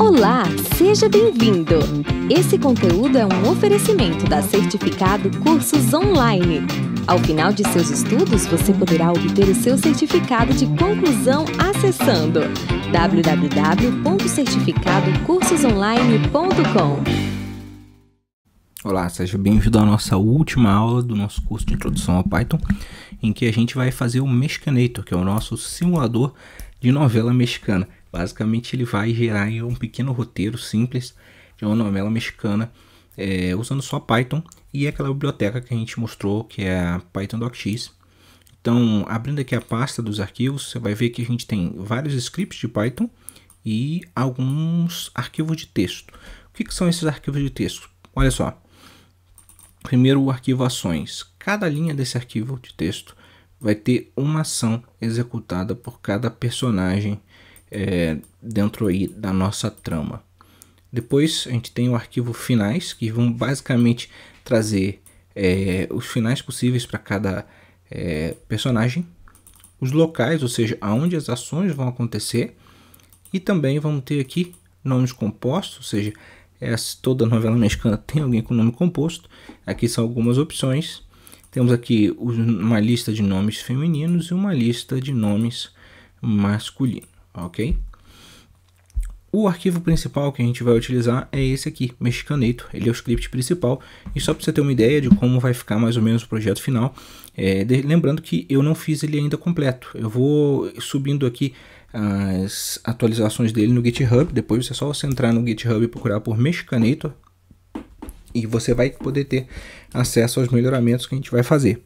Olá, seja bem-vindo! Esse conteúdo é um oferecimento da Certificado Cursos Online. Ao final de seus estudos, você poderá obter o seu certificado de conclusão acessando www.certificadocursosonline.com. Olá, seja bem-vindo à nossa última aula do nosso curso de introdução ao Python, em que a gente vai fazer o Mexicanator, que é o nosso simulador de novela mexicana. Basicamente, ele vai gerar um pequeno roteiro simples de uma novela mexicana é, usando só Python e aquela biblioteca que a gente mostrou, que é a PythonDocX. Então, abrindo aqui a pasta dos arquivos, você vai ver que a gente tem vários scripts de Python e alguns arquivos de texto. O que, que são esses arquivos de texto? Olha só. Primeiro, o arquivo ações. Cada linha desse arquivo de texto vai ter uma ação executada por cada personagem é, dentro aí da nossa trama. Depois a gente tem o arquivo finais, que vão basicamente trazer é, os finais possíveis para cada é, personagem, os locais, ou seja, aonde as ações vão acontecer, e também vamos ter aqui nomes compostos, ou seja, essa, é, toda novela mexicana tem alguém com nome composto. Aqui são algumas opções. Temos aqui uma lista de nomes femininos e uma lista de nomes masculinos ok? O arquivo principal que a gente vai utilizar é esse aqui, Mexicanator. Ele é o script principal. E só para você ter uma ideia de como vai ficar mais ou menos o projeto final, é, de, lembrando que eu não fiz ele ainda completo. Eu vou subindo aqui as atualizações dele no GitHub. Depois é só você entrar no GitHub e procurar por Mexicanator. E você vai poder ter acesso aos melhoramentos que a gente vai fazer.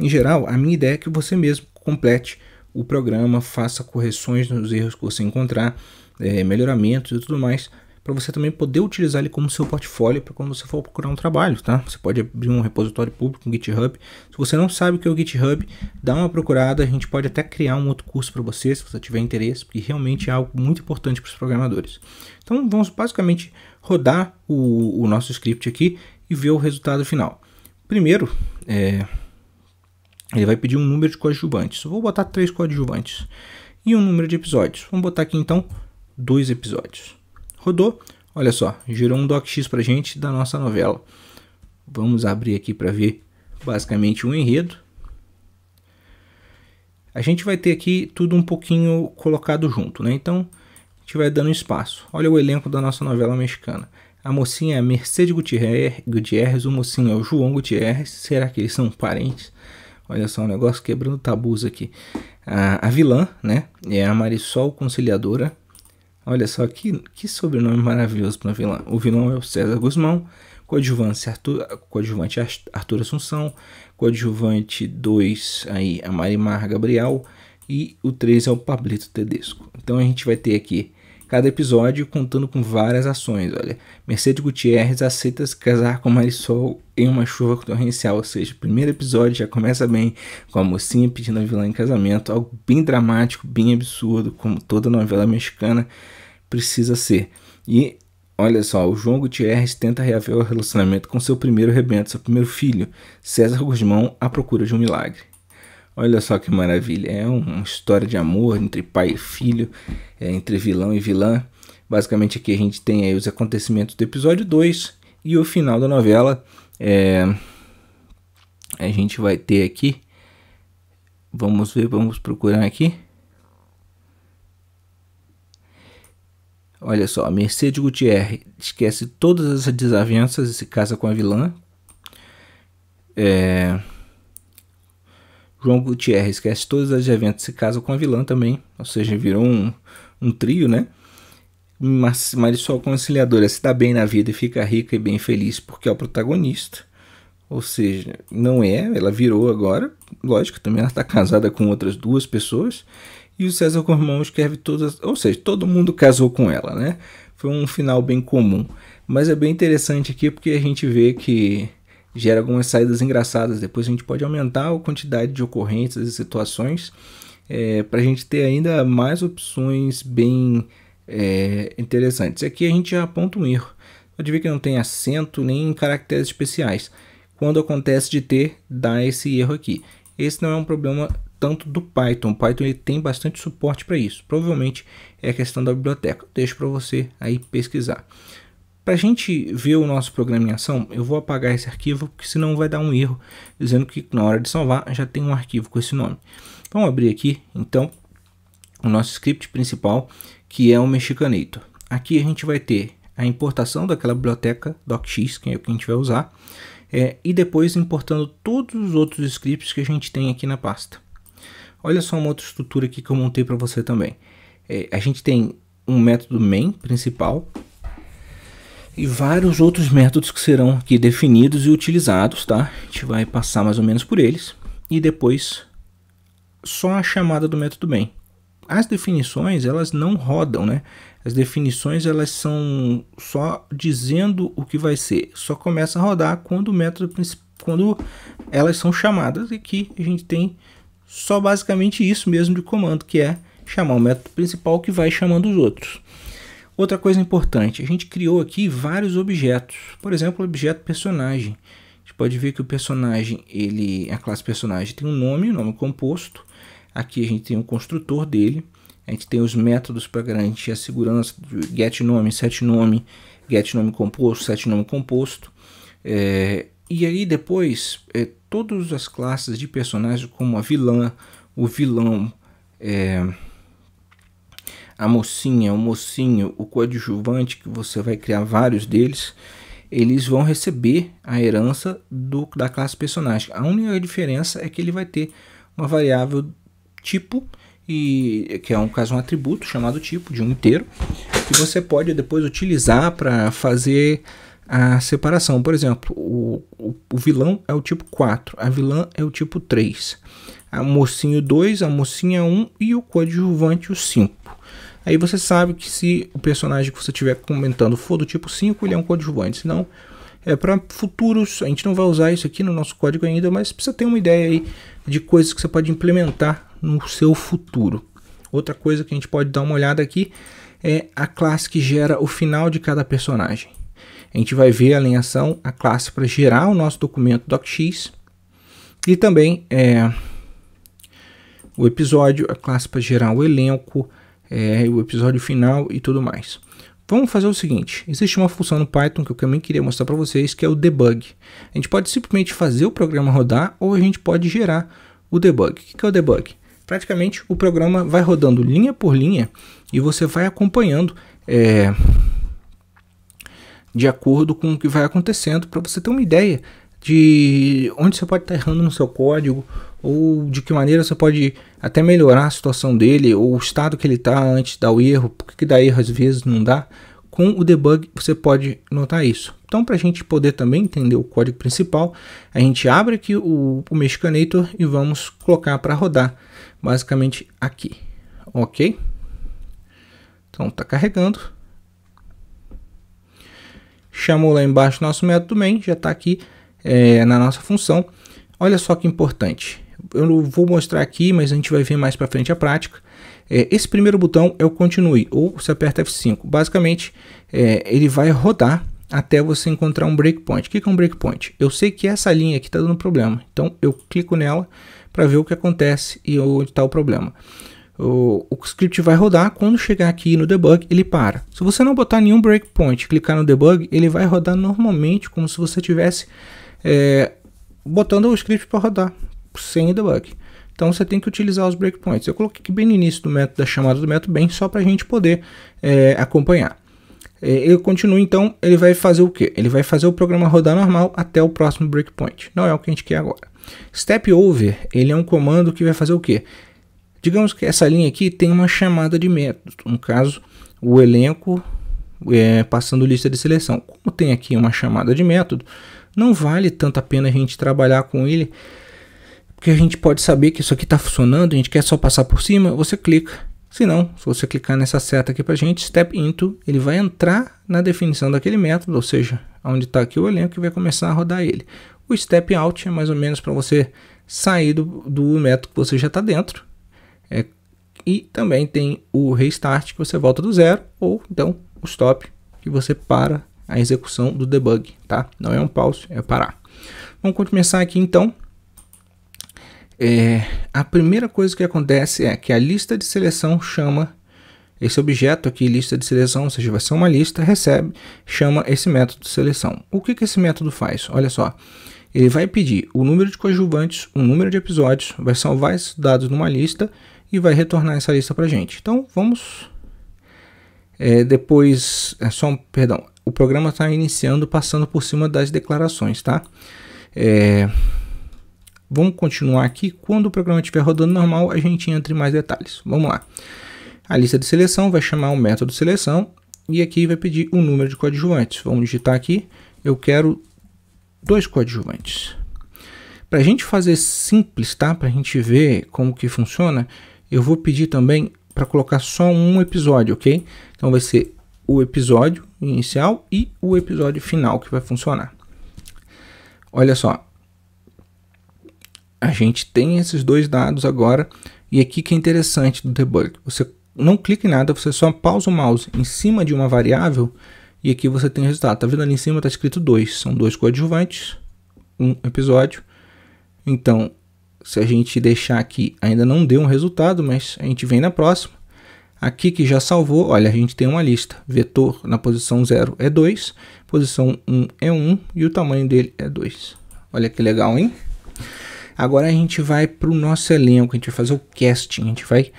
Em geral, a minha ideia é que você mesmo complete o programa, faça correções nos erros que você encontrar, é, melhoramentos e tudo mais, para você também poder utilizar ele como seu portfólio para quando você for procurar um trabalho, tá? Você pode abrir um repositório público, um GitHub. Se você não sabe o que é o GitHub, dá uma procurada, a gente pode até criar um outro curso para você, se você tiver interesse, porque realmente é algo muito importante para os programadores. Então, vamos basicamente rodar o, o, nosso script aqui e ver o resultado final. Primeiro, é, ele vai pedir um número de coadjuvantes. Eu vou botar três coadjuvantes. E um número de episódios. Vamos botar aqui então dois episódios. Rodou. Olha só, gerou um docx para gente da nossa novela. Vamos abrir aqui para ver basicamente o um enredo. A gente vai ter aqui tudo um pouquinho colocado junto, né? Então, a gente vai dando espaço. Olha o elenco da nossa novela mexicana. A mocinha é a Mercedes Gutierrez, Gutierrez, o mocinho é o João Gutierrez. Será que eles são parentes? Olha só, um negócio quebrando tabus aqui. A, a vilã, né? É a Marisol Conciliadora. Olha só que, que sobrenome maravilhoso para vilã. O vilão é o César Guzmão, coadjuvante Arthur, coadjuvante Arthur Assunção, coadjuvante 2 aí a Marimar Gabriel e o 3 é o Pablito Tedesco. Então a gente vai ter aqui cada episódio contando com várias ações. Olha, Mercedes Gutierrez aceita se casar com Marisol em uma chuva torrencial, ou seja, primeiro episódio já começa bem com a mocinha pedindo a vilã em casamento, algo bem dramático, bem absurdo, como toda novela mexicana precisa ser. E Olha só, o João Gutierrez tenta reaver o relacionamento com seu primeiro rebento, seu primeiro filho, César Guzmão, à procura de um milagre. Olha só que maravilha. É uma história de amor entre pai e filho, é, entre vilão e vilã. Basicamente aqui a gente tem os acontecimentos do episódio 2 e o final da novela. É, a gente vai ter aqui. Vamos ver, vamos procurar aqui. Olha só, Mercedes Gutierrez esquece todas as desavenças e se casa é com a vilã. É, João Gutierrez esquece todas as eventos se casa com a vilã também, ou seja, virou um, um trio, né? Mas Marisol é Conciliadora se dá bem na vida e fica rica e bem feliz porque é o protagonista. Ou seja, não é, ela virou agora. Lógico, também ela está casada com outras duas pessoas. E o César Cormão escreve todas. Ou seja, todo mundo casou com ela, né? Foi um final bem comum. Mas é bem interessante aqui porque a gente vê que gera algumas saídas engraçadas. Depois a gente pode aumentar a quantidade de ocorrências e situações é, para a gente ter ainda mais opções bem é, interessantes. Aqui a gente já aponta um erro. Pode ver que não tem acento nem caracteres especiais. Quando acontece de ter, dá esse erro aqui. Esse não é um problema tanto do Python. O Python ele tem bastante suporte para isso. Provavelmente é questão da biblioteca. Deixo para você aí pesquisar. Para a gente ver o nosso programa em ação, eu vou apagar esse arquivo, porque senão vai dar um erro dizendo que na hora de salvar já tem um arquivo com esse nome. Vamos abrir aqui, então, o nosso script principal, que é o Mexicanator. Aqui a gente vai ter a importação daquela biblioteca docx, que é o que a gente vai usar, é, e depois importando todos os outros scripts que a gente tem aqui na pasta. Olha só uma outra estrutura aqui que eu montei para você também. É, a gente tem um método main principal, e vários outros métodos que serão aqui definidos e utilizados, tá? A gente vai passar mais ou menos por eles e depois só a chamada do método bem. As definições, elas não rodam, né? As definições, elas são só dizendo o que vai ser. Só começa a rodar quando o método quando elas são chamadas e aqui a gente tem só basicamente isso mesmo de comando, que é chamar o método principal que vai chamando os outros. Outra coisa importante, a gente criou aqui vários objetos. Por exemplo, o objeto personagem. A gente pode ver que o personagem, ele, a classe personagem tem um nome, um nome composto. Aqui a gente tem o um construtor dele. A gente tem os métodos para garantir a segurança do getNome, setNome, getNome composto, setNome composto. É, e aí depois, é, todas as classes de personagem, como a vilã, o vilão, é, a mocinha, o mocinho, o coadjuvante, que você vai criar vários deles, eles vão receber a herança do, da classe personagem. A única diferença é que ele vai ter uma variável tipo, e que é um caso um atributo chamado tipo de um inteiro, que você pode depois utilizar para fazer a separação. Por exemplo, o, o, o, vilão é o tipo 4, a vilã é o tipo 3, a mocinho 2, a mocinha 1 e o coadjuvante o 5. Aí você sabe que se o personagem que você estiver comentando for do tipo 5, ele é um coadjuvante. Senão, é para futuros. A gente não vai usar isso aqui no nosso código ainda, mas precisa ter uma ideia aí de coisas que você pode implementar no seu futuro. Outra coisa que a gente pode dar uma olhada aqui é a classe que gera o final de cada personagem. A gente vai ver a alinhação, a classe para gerar o nosso documento docx e também é, o episódio, a classe para gerar o elenco, é, o episódio final e tudo mais. Vamos fazer o seguinte, existe uma função no Python que eu também queria mostrar para vocês, que é o debug. A gente pode simplesmente fazer o programa rodar ou a gente pode gerar o debug. O que é o debug? Praticamente o programa vai rodando linha por linha e você vai acompanhando é, de acordo com o que vai acontecendo para você ter uma ideia de onde você pode estar errando no seu código ou de que maneira você pode até melhorar a situação dele ou o estado que ele está antes de dar o erro, porque que dá erro às vezes não dá. Com o debug você pode notar isso. Então, para a gente poder também entender o código principal, a gente abre aqui o, o Mexicanator e vamos colocar para rodar, basicamente aqui, ok? Então, está carregando. Chamou lá embaixo nosso método main, já está aqui é, na nossa função. Olha só que importante. Eu não vou mostrar aqui, mas a gente vai ver mais para frente a prática. É, esse primeiro botão é o continue, ou você aperta F5. Basicamente, é, ele vai rodar até você encontrar um breakpoint. O que é um breakpoint? Eu sei que essa linha aqui está dando problema, então eu clico nela para ver o que acontece e onde está o problema. O, o, script vai rodar, quando chegar aqui no debug, ele para. Se você não botar nenhum breakpoint clicar no debug, ele vai rodar normalmente, como se você tivesse é, botando o script para rodar sem debug. Então você tem que utilizar os breakpoints. Eu coloquei aqui bem no início do método, da chamada do método bem, só para a gente poder é, acompanhar. É, eu continuo então, ele vai fazer o que? Ele vai fazer o programa rodar normal até o próximo breakpoint. Não é o que a gente quer agora. Step over, ele é um comando que vai fazer o que? Digamos que essa linha aqui tem uma chamada de método. No caso, o elenco é, passando lista de seleção. Como tem aqui uma chamada de método, não vale tanto a pena a gente trabalhar com ele porque a gente pode saber que isso aqui está funcionando, a gente quer só passar por cima, você clica. Se não, se você clicar nessa seta aqui para a gente, step into, ele vai entrar na definição daquele método, ou seja, onde está aqui o elenco e vai começar a rodar ele. O step out é mais ou menos para você sair do, do método que você já está dentro. É, e também tem o restart, que você volta do zero, ou então o stop, que você para a execução do debug, tá? Não é um pause, é parar. Vamos começar aqui então. É, a primeira coisa que acontece é que a lista de seleção chama esse objeto aqui, lista de seleção, ou seja, vai ser uma lista, recebe, chama esse método de seleção. O que, que esse método faz? Olha só, ele vai pedir o número de coadjuvantes, o número de episódios, vai salvar esses dados numa lista e vai retornar essa lista para gente. Então, vamos... É, depois, é só um, perdão, o programa está iniciando passando por cima das declarações, tá? É, Vamos continuar aqui. Quando o programa estiver rodando normal, a gente entra em mais detalhes. Vamos lá. A lista de seleção vai chamar o método seleção e aqui vai pedir o um número de coadjuvantes. Vamos digitar aqui. Eu quero dois coadjuvantes. Para a gente fazer simples, tá? Para a gente ver como que funciona, eu vou pedir também para colocar só um episódio, ok? Então vai ser o episódio inicial e o episódio final que vai funcionar. Olha só, a gente tem esses dois dados agora, e aqui que é interessante do debug. Você não clica em nada, você só pausa o mouse em cima de uma variável e aqui você tem o resultado. Tá vendo ali em cima está escrito 2, são dois coadjuvantes, um episódio. Então, se a gente deixar aqui, ainda não deu um resultado, mas a gente vem na próxima. Aqui que já salvou, olha, a gente tem uma lista. Vetor na posição 0 é 2, posição 1 um é 1 um, e o tamanho dele é 2. Olha que legal, hein? Agora a gente vai para o nosso elenco, a gente vai fazer o casting, a gente vai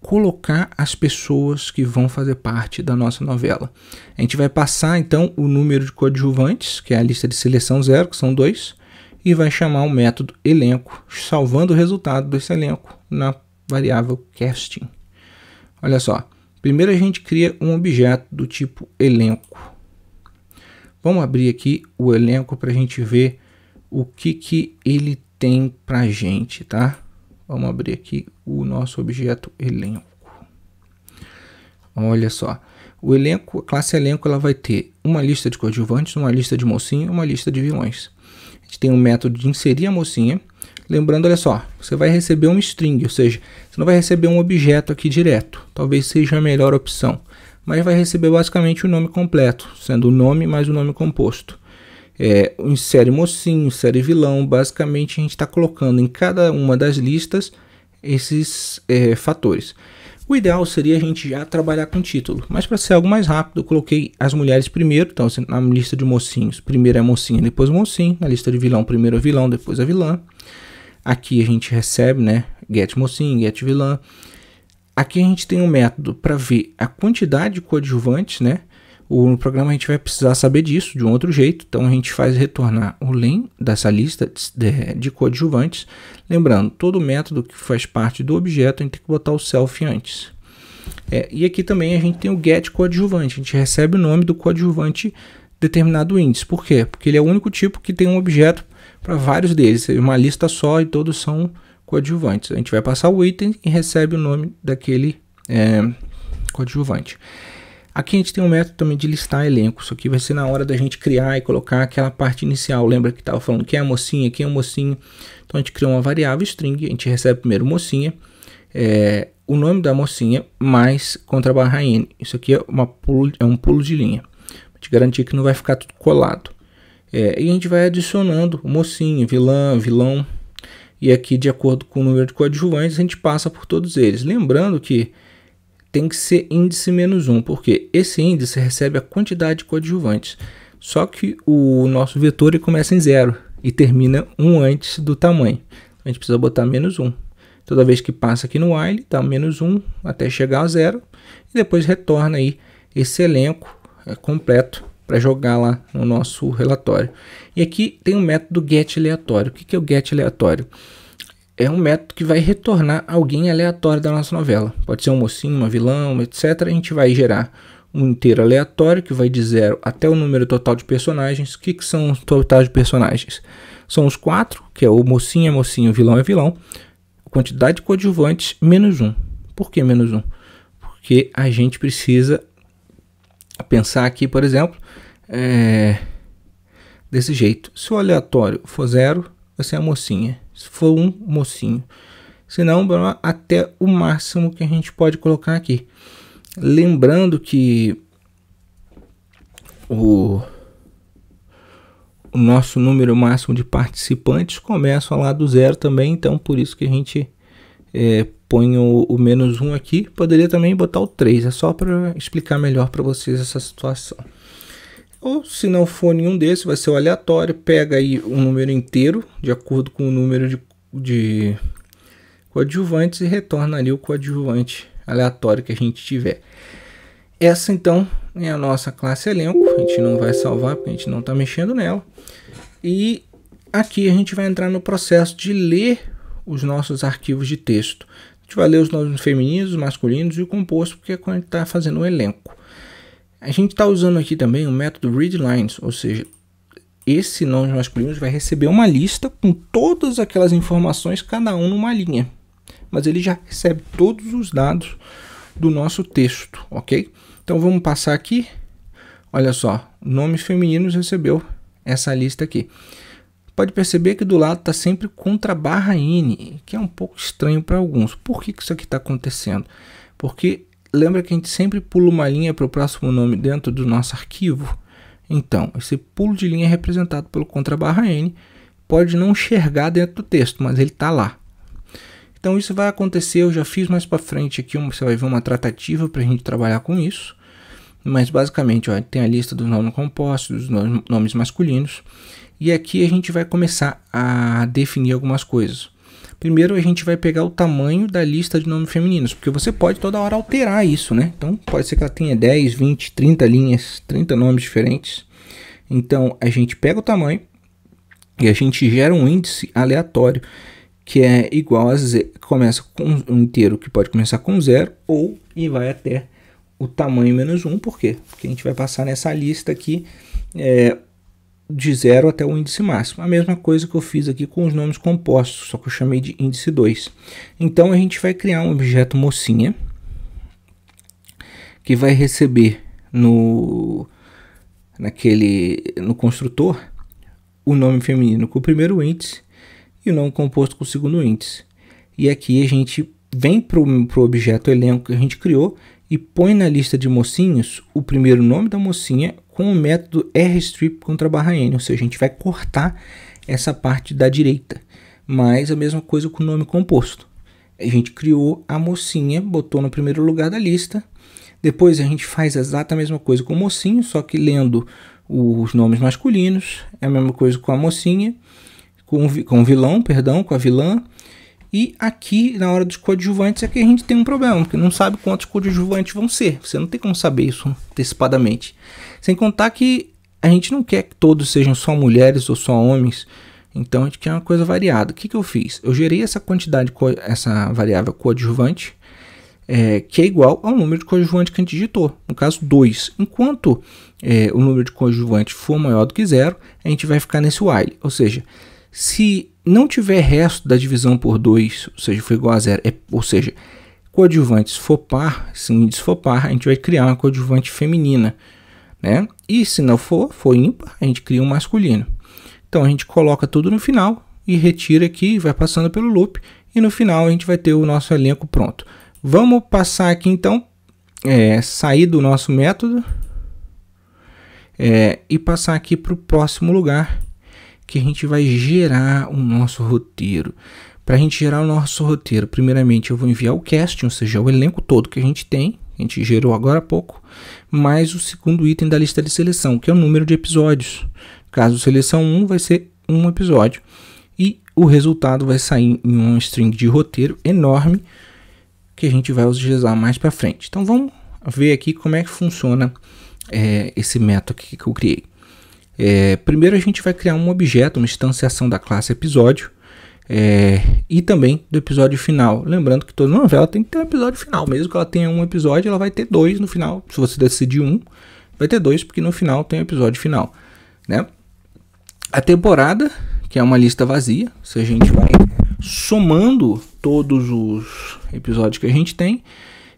colocar as pessoas que vão fazer parte da nossa novela. A gente vai passar então o número de coadjuvantes, que é a lista de seleção zero, que são dois, e vai chamar o método elenco, salvando o resultado desse elenco na variável casting. Olha só, primeiro a gente cria um objeto do tipo elenco. Vamos abrir aqui o elenco para a gente ver o que, que ele tem pra gente, tá? Vamos abrir aqui o nosso objeto elenco. Olha só. O elenco, a classe elenco, ela vai ter uma lista de coadjuvantes, uma lista de mocinha e uma lista de vilões. A gente tem um método de inserir a mocinha. Lembrando, olha só, você vai receber um string, ou seja, você não vai receber um objeto aqui direto. Talvez seja a melhor opção. Mas vai receber basicamente o nome completo, sendo o nome mais o nome composto é, insere mocinho, série vilão. Basicamente, a gente está colocando em cada uma das listas esses é, fatores. O ideal seria a gente já trabalhar com título, mas para ser algo mais rápido, eu coloquei as mulheres primeiro. Então, assim, na lista de mocinhos, primeiro é mocinha, depois mocinho. Na lista de vilão, primeiro é vilão, depois é vilã. Aqui a gente recebe, né? Get mocinho, get vilã. Aqui a gente tem um método para ver a quantidade de coadjuvantes, né? no programa a gente vai precisar saber disso de um outro jeito, então a gente faz retornar o len dessa lista de, de coadjuvantes. Lembrando, todo método que faz parte do objeto, a gente tem que botar o self antes. É, e aqui também a gente tem o get coadjuvante, a gente recebe o nome do coadjuvante determinado índice. Por quê? Porque ele é o único tipo que tem um objeto para vários deles, é uma lista só e todos são coadjuvantes. A gente vai passar o item e recebe o nome daquele é, coadjuvante. Aqui a gente tem um método também de listar elenco. Isso aqui vai ser na hora da gente criar e colocar aquela parte inicial. Lembra que estava falando quem é a mocinha, quem é o mocinho. Então a gente cria uma variável string, a gente recebe primeiro mocinha, é, o nome da mocinha mais contra barra n. Isso aqui é, uma pulo, é um pulo de linha. Para te garantir que não vai ficar tudo colado. É, e a gente vai adicionando mocinho, vilã, vilão. E aqui, de acordo com o número de coadjuvantes, a gente passa por todos eles. Lembrando que tem que ser índice menos 1, porque esse índice recebe a quantidade de coadjuvantes. Só que o nosso vetor começa em zero e termina um antes do tamanho. A gente precisa botar menos 1. Toda vez que passa aqui no while, está menos 1 até chegar a zero. E depois retorna aí esse elenco é, completo para jogar lá no nosso relatório. E aqui tem o um método get aleatório. O que é o get aleatório? é um método que vai retornar alguém aleatório da nossa novela. Pode ser um mocinho, uma vilã, etc. A gente vai gerar um inteiro aleatório que vai de zero até o número total de personagens. O que, que são os totais de personagens? São os quatro, que é o mocinho é mocinho, o vilão é vilão. Quantidade de coadjuvantes, menos um. Por que menos um? Porque a gente precisa pensar aqui, por exemplo, é, desse jeito. Se o aleatório for zero, você é a mocinha se for um mocinho. Senão, até o máximo que a gente pode colocar aqui. Lembrando que o, o nosso número máximo de participantes começa lá do zero também, então por isso que a gente é, põe o, o menos um aqui. Poderia também botar o 3, é só para explicar melhor para vocês essa situação. Ou se não for nenhum desses, vai ser o aleatório, pega aí um número inteiro, de acordo com o número de, de coadjuvantes, e retorna ali o coadjuvante aleatório que a gente tiver. Essa então é a nossa classe elenco, a gente não vai salvar porque a gente não está mexendo nela. E aqui a gente vai entrar no processo de ler os nossos arquivos de texto. A gente vai ler os nomes femininos, masculinos e o composto, porque é quando a gente está fazendo o elenco. A gente está usando aqui também o método readlines, ou seja, esse nome masculino vai receber uma lista com todas aquelas informações, cada um numa linha. Mas ele já recebe todos os dados do nosso texto, ok? Então vamos passar aqui. Olha só, nomes femininos recebeu essa lista aqui. Pode perceber que do lado está sempre contra barra N, que é um pouco estranho para alguns. Por que, que isso aqui está acontecendo? Porque lembra que a gente sempre pula uma linha para o próximo nome dentro do nosso arquivo? Então, esse pulo de linha é representado pelo contra barra N, pode não enxergar dentro do texto, mas ele está lá. Então isso vai acontecer, eu já fiz mais para frente aqui, você vai ver uma tratativa para a gente trabalhar com isso. Mas basicamente, ó, tem a lista dos nomes compostos, dos nomes masculinos. E aqui a gente vai começar a definir algumas coisas. Primeiro a gente vai pegar o tamanho da lista de nomes femininos, porque você pode toda hora alterar isso, né? Então pode ser que ela tenha 10, 20, 30 linhas, 30 nomes diferentes. Então a gente pega o tamanho e a gente gera um índice aleatório que é igual a z, começa com um inteiro que pode começar com zero ou e vai até o tamanho menos um, por quê? Porque a gente vai passar nessa lista aqui é, de 0 até o índice máximo. A mesma coisa que eu fiz aqui com os nomes compostos, só que eu chamei de índice 2. Então a gente vai criar um objeto mocinha que vai receber no naquele no construtor o nome feminino com o primeiro índice e o nome composto com o segundo índice. E aqui a gente vem para o objeto elenco que a gente criou e põe na lista de mocinhos o primeiro nome da mocinha, com o método R-strip contra barra N, ou seja, a gente vai cortar essa parte da direita. Mas a mesma coisa com o nome composto. A gente criou a mocinha, botou no primeiro lugar da lista. Depois a gente faz exata a mesma coisa com o mocinho, só que lendo os nomes masculinos. É a mesma coisa com a mocinha, com, o vilão, perdão, com a vilã. E aqui, na hora dos coadjuvantes, é que a gente tem um problema, porque não sabe quantos coadjuvantes vão ser. Você não tem como saber isso antecipadamente. Sem contar que a gente não quer que todos sejam só mulheres ou só homens. Então a gente quer uma coisa variada. O que, que eu fiz? Eu gerei essa quantidade, essa variável coadjuvante, é, que é igual ao número de coadjuvantes que a gente digitou, no caso 2. Enquanto é, o número de coadjuvantes for maior do que zero, a gente vai ficar nesse while. Ou seja, se não tiver resto da divisão por 2, ou seja, for igual a zero, é, ou seja, coadjuvantes for par, se um índice for par, a gente vai criar uma coadjuvante feminina. Né? E se não for, for ímpar, a gente cria um masculino. Então a gente coloca tudo no final e retira aqui, vai passando pelo loop e no final a gente vai ter o nosso elenco pronto. Vamos passar aqui então, é, sair do nosso método é, e passar aqui para o próximo lugar, que a gente vai gerar o nosso roteiro. Para a gente gerar o nosso roteiro, primeiramente eu vou enviar o casting, ou seja, o elenco todo que a gente tem, a gente gerou agora há pouco, mais o segundo item da lista de seleção, que é o número de episódios. Caso seleção 1, vai ser um episódio. E o resultado vai sair em um string de roteiro enorme que a gente vai utilizar mais para frente. Então vamos ver aqui como é que funciona é, esse método que eu criei. É, primeiro a gente vai criar um objeto, uma instanciação da classe episódio é, e também do episódio final. Lembrando que toda novela tem que ter um episódio final, mesmo que ela tenha um episódio, ela vai ter dois no final. Se você decidir um, vai ter dois, porque no final tem o um episódio final. Né? A temporada, que é uma lista vazia, se a gente vai somando todos os episódios que a gente tem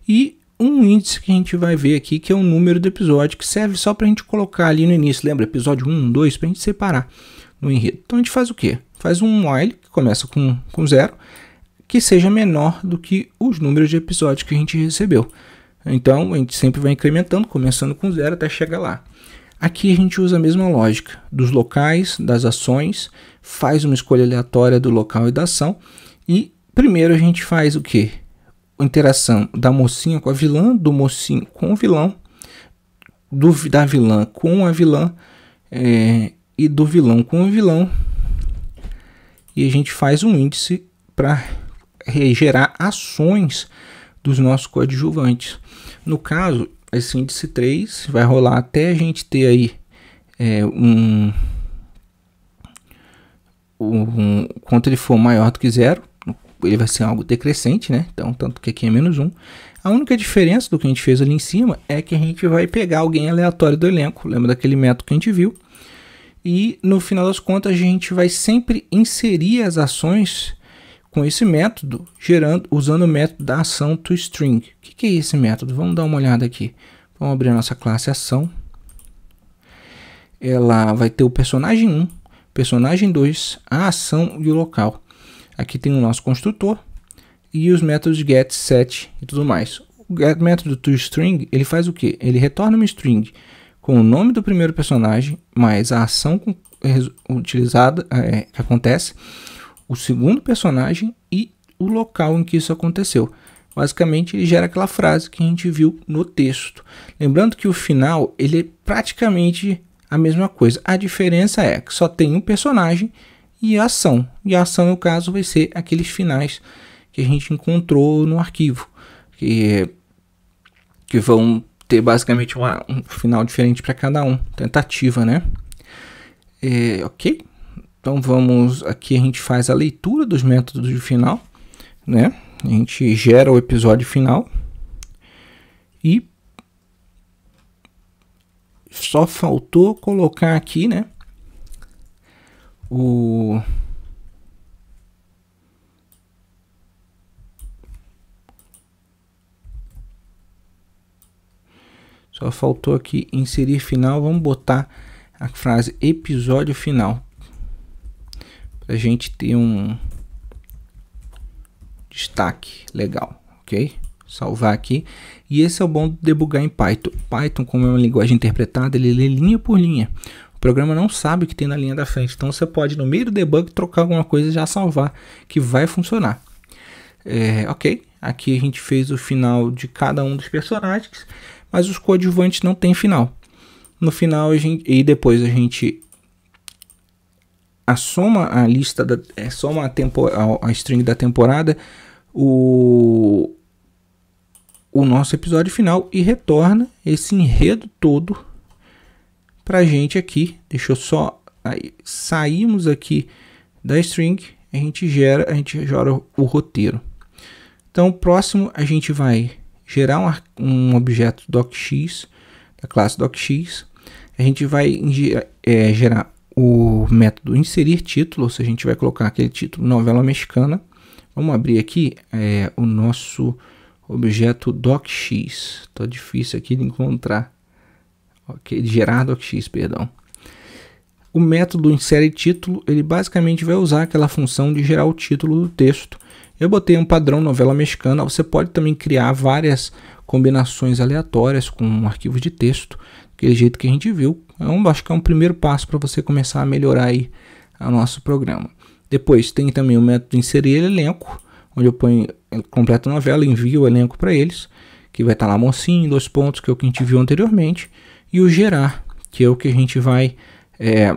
e um índice que a gente vai ver aqui, que é o número do episódio, que serve só para a gente colocar ali no início, lembra? Episódio 1, 2, para a gente separar no enredo. Então a gente faz o quê? Faz um while, que começa com, com zero, que seja menor do que os números de episódios que a gente recebeu. Então a gente sempre vai incrementando, começando com zero até chegar lá. Aqui a gente usa a mesma lógica dos locais, das ações, faz uma escolha aleatória do local e da ação e primeiro a gente faz o que? interação da mocinha com a vilã, do mocinho com o vilão, do, da vilã com a vilã é, e do vilão com o vilão. E a gente faz um índice para gerar ações dos nossos coadjuvantes. No caso, esse índice 3 vai rolar até a gente ter aí é, um, um. Quanto ele for maior do que zero, ele vai ser algo decrescente, né? Então, tanto que aqui é menos um. A única diferença do que a gente fez ali em cima é que a gente vai pegar alguém aleatório do elenco, lembra daquele método que a gente viu? E no final das contas, a gente vai sempre inserir as ações com esse método, gerando, usando o método da ação toString. O que, que é esse método? Vamos dar uma olhada aqui. Vamos abrir a nossa classe ação. Ela vai ter o personagem 1, personagem 2, a ação e o local. Aqui tem o nosso construtor e os métodos get, set e tudo mais. O get método toString, ele faz o que? Ele retorna uma string com o nome do primeiro personagem, mais a ação utilizada é, que acontece, o segundo personagem e o local em que isso aconteceu. Basicamente, ele gera aquela frase que a gente viu no texto. Lembrando que o final ele é praticamente a mesma coisa. A diferença é que só tem um personagem e a ação. E a ação, no caso, vai ser aqueles finais que a gente encontrou no arquivo, que, que vão ter basicamente uma, um final diferente para cada um, tentativa, né? É, ok? Então vamos aqui a gente faz a leitura dos métodos de final, né? A gente gera o episódio final e só faltou colocar aqui, né? o Só faltou aqui inserir final, vamos botar a frase episódio final. a gente ter um destaque legal, ok? Salvar aqui. E esse é o bom de debugar em Python. Python, como é uma linguagem interpretada, ele lê linha por linha programa não sabe o que tem na linha da frente. Então você pode, no meio do debug, trocar alguma coisa e já salvar, que vai funcionar. É, ok, aqui a gente fez o final de cada um dos personagens, mas os coadjuvantes não tem final. No final, a gente, e depois a gente a soma a lista da é, soma a, tempo, a, a string da temporada o o nosso episódio final e retorna esse enredo todo para a gente aqui. Deixa eu só. Aí, saímos aqui da string, a gente gera, a gente gera o roteiro. Então, próximo a gente vai gerar um, um objeto docx, da classe docx. A gente vai é, gerar o método inserir título, ou seja, a gente vai colocar aquele título novela mexicana. Vamos abrir aqui é, o nosso objeto docx. Tá difícil aqui de encontrar ok? De Gerardo Oxx, perdão. O método insere título, ele basicamente vai usar aquela função de gerar o título do texto. Eu botei um padrão novela mexicana, você pode também criar várias combinações aleatórias com um arquivo de texto, daquele jeito que a gente viu. É um, acho que é um primeiro passo para você começar a melhorar aí o nosso programa. Depois tem também o método inserir elenco, onde eu ponho, eh, completo a novela, envio o elenco para eles, que vai estar tá lá mocinho, dois pontos, que é o que a gente viu anteriormente e o gerar, que é o que a gente vai é,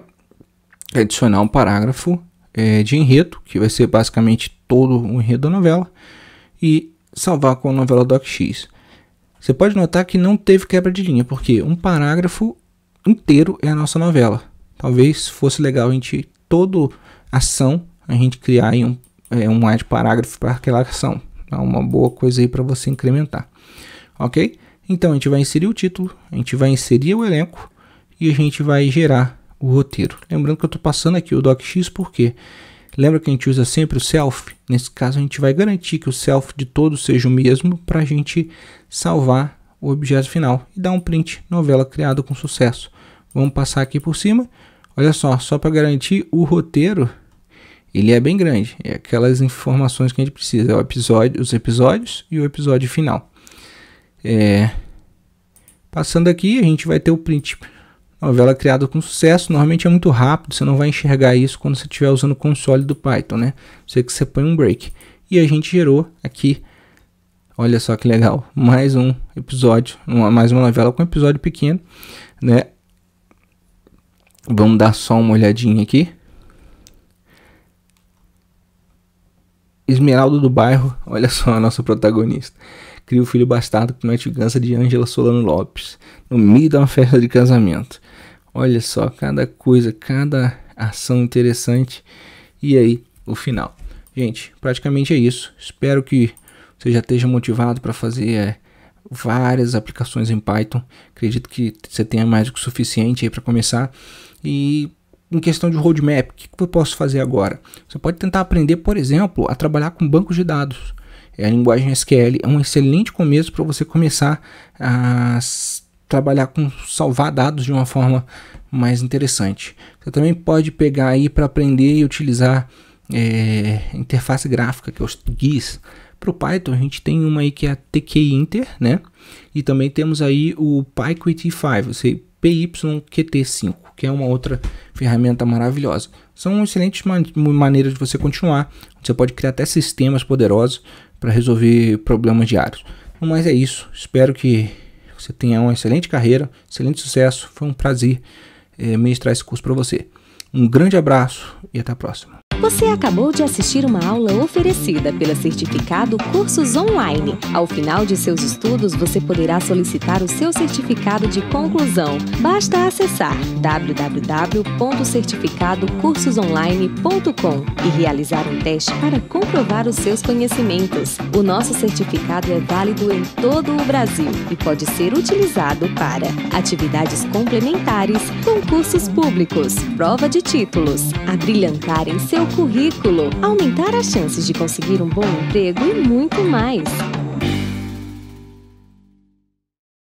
adicionar um parágrafo é, de enredo, que vai ser basicamente todo o enredo da novela, e salvar com a novela docx. Você pode notar que não teve quebra de linha, porque um parágrafo inteiro é a nossa novela. Talvez fosse legal a gente, toda ação, a gente criar um, é, um parágrafo para aquela ação. É uma boa coisa aí para você incrementar. Ok? Então a gente vai inserir o título, a gente vai inserir o elenco e a gente vai gerar o roteiro. Lembrando que eu estou passando aqui o docx porque lembra que a gente usa sempre o self? Nesse caso a gente vai garantir que o self de todos seja o mesmo para a gente salvar o objeto final e dar um print novela criada com sucesso. Vamos passar aqui por cima. Olha só, só para garantir o roteiro, ele é bem grande. É aquelas informações que a gente precisa, é o episódio, os episódios e o episódio final. É, passando aqui, a gente vai ter o print. Novela criada com sucesso, normalmente é muito rápido, você não vai enxergar isso quando você estiver usando o console do Python, né? Você que você põe um break. E a gente gerou aqui, olha só que legal, mais um episódio, uma, mais uma novela com um episódio pequeno, né? Vamos dar só uma olhadinha aqui. Esmeralda do Bairro, olha só a nossa protagonista cria o filho bastardo que promete vingança de Ângela Solano Lopes, no meio de uma festa de casamento. Olha só, cada coisa, cada ação interessante. E aí, o final. Gente, praticamente é isso. Espero que você já esteja motivado para fazer é, várias aplicações em Python. Acredito que você tenha mais do que o suficiente aí para começar. E em questão de roadmap, o que eu posso fazer agora? Você pode tentar aprender, por exemplo, a trabalhar com bancos de dados. É, a linguagem SQL é um excelente começo para você começar a trabalhar com salvar dados de uma forma mais interessante. Você também pode pegar aí para aprender e utilizar é, interface gráfica, que é os GIS. Para o Python, a gente tem uma aí que é a tkinter, né? E também temos aí o PyQt5, você PYQt5, que é uma outra ferramenta maravilhosa. São excelentes man maneiras de você continuar. Você pode criar até sistemas poderosos para resolver problemas diários. Mas é isso. Espero que você tenha uma excelente carreira, excelente sucesso. Foi um prazer é, ministrar esse curso para você. Um grande abraço e até a próxima. Você acabou de assistir uma aula oferecida pela Certificado Cursos Online. Ao final de seus estudos, você poderá solicitar o seu certificado de conclusão. Basta acessar www.certificadocursosonline.com e realizar um teste para comprovar os seus conhecimentos. O nosso certificado é válido em todo o Brasil e pode ser utilizado para atividades complementares, concursos públicos, prova de títulos, abrilhantar em seu seu currículo, aumentar as chances de conseguir um bom emprego e muito mais.